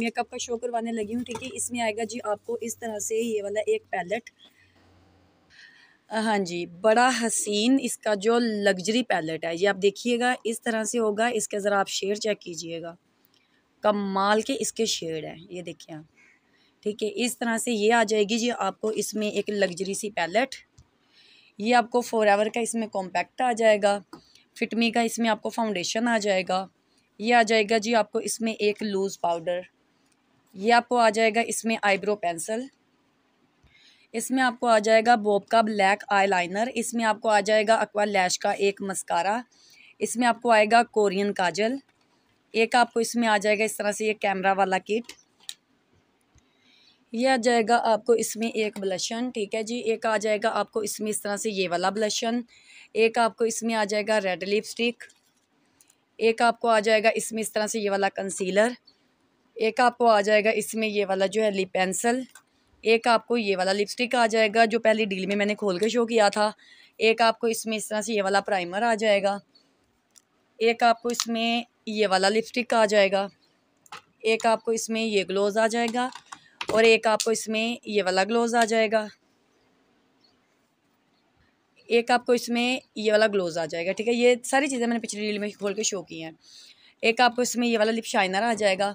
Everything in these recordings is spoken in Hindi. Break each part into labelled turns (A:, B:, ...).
A: मेकअप का शो करवाने लगी हूँ ठीक है इसमें आएगा जी आपको इस तरह से ये वाला एक पैलेट हाँ जी बड़ा हसीन इसका जो लग्जरी पैलेट है ये आप देखिएगा इस तरह से होगा इसके ज़रा आप शेड चेक कीजिएगा कमाल के इसके शेड हैं ये देखिए आप ठीक है इस तरह से ये आ जाएगी जी आपको इसमें एक लग्जरी सी पैलेट ये आपको फोर आवर का इसमें कॉम्पैक्ट आ जाएगा फिटमी का इसमें आपको फाउंडेशन आ जाएगा ये आ जाएगा जी आपको इसमें एक लूज़ पाउडर ये आपको आ जाएगा इसमें आईब्रो पेंसिल इसमें आपको आ जाएगा बॉब का ब्लैक आईलाइनर इसमें आपको आ जाएगा अकवा लैश का एक मस्कारा इसमें आपको आएगा कोरियन काजल एक आपको इसमें आ जाएगा इस तरह से ये कैमरा वाला किट ये आ जाएगा आपको इसमें एक ब्लशन ठीक है जी एक आ जाएगा आपको इसमें इस तरह से ये वाला ब्लशन एक आपको इसमें आ जाएगा रेड लिपस्टिक एक आपको आ जाएगा इसमें इस तरह से ये वाला कंसीलर एक आपको आ जाएगा इसमें ये वाला जो है लिप पेंसिल एक आपको ये वाला लिपस्टिक आ जाएगा जो पहली डील में मैंने खोल के शो किया था एक आपको इसमें इस तरह से ये वाला प्राइमर आ जाएगा एक आपको इसमें ये वाला लिपस्टिक आ जाएगा एक आपको इसमें ये ग्लोज आ जाएगा और एक आपको इसमें ये वाला ग्लोज आ जाएगा एक आपको इसमें ये वाला ग्लोज आ जाएगा ठीक है ये सारी चीज़ें मैंने पिछली डील में खोल के शो की हैं एक आपको इसमें ये वाला लिप शाइनर आ जाएगा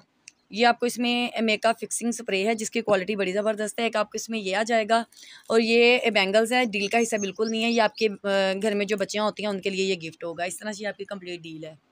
A: ये आपको इसमें मेकअप फिक्सिंग स्प्रे है जिसकी क्वालिटी बड़ी ज़बरदस्त है एक आपको इसमें ये आ जाएगा और ये बैंगल्स है डील का हिस्सा बिल्कुल नहीं है ये आपके घर में जो बच्चियाँ होती हैं उनके लिए ये गिफ्ट होगा इस तरह से आपकी कम्प्लीट डील है